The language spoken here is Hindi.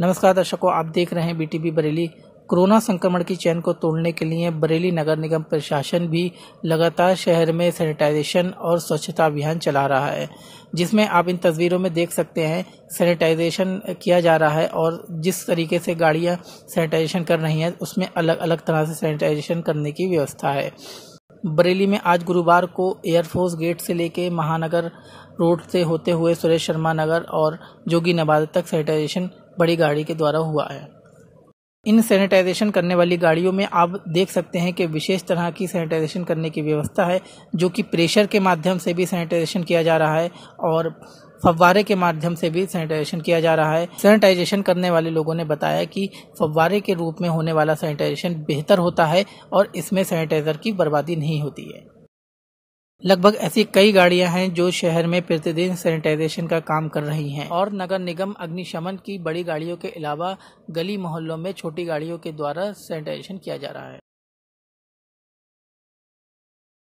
नमस्कार दर्शकों आप देख रहे हैं बीटीबी बरेली कोरोना संक्रमण की चैन को तोड़ने के लिए बरेली नगर निगम प्रशासन भी लगातार शहर में सैनिटाइजेशन और स्वच्छता अभियान चला रहा है जिसमें आप इन तस्वीरों में देख सकते हैं सैनिटाइजेशन किया जा रहा है और जिस तरीके से गाड़ियां सैनिटाइजेशन कर रही हैं उसमें अलग अलग तरह से सैनिटाइजेशन करने की व्यवस्था है बरेली में आज गुरुवार को एयरफोर्स गेट से लेकर महानगर रोड से होते हुए सुरेश शर्मा नगर और जोगी नवादा तक सैनिटाइजेशन बड़ी गाड़ी के द्वारा हुआ है इन सैनिटाइजेशन करने वाली गाड़ियों में आप देख सकते हैं कि विशेष तरह की सैनिटाइजेशन करने की व्यवस्था है जो कि प्रेशर के माध्यम से भी सैनिटाइजेशन किया जा रहा है और फव्वारे के माध्यम से भी सैनिटाइजेशन किया जा रहा है सैनिटाइजेशन करने वाले लोगों ने बताया कि फव्वारे के रूप में होने वाला सैनिटाइजेशन बेहतर होता है और इसमें सैनिटाइजर की बर्बादी नहीं होती है लगभग ऐसी कई गाड़ियां हैं जो शहर में प्रतिदिन सैनिटाइजेशन का काम कर रही हैं और नगर निगम अग्निशमन की बड़ी गाड़ियों के अलावा गली मोहल्लों में छोटी गाड़ियों के द्वारा सैनिटाइजेशन किया जा रहा है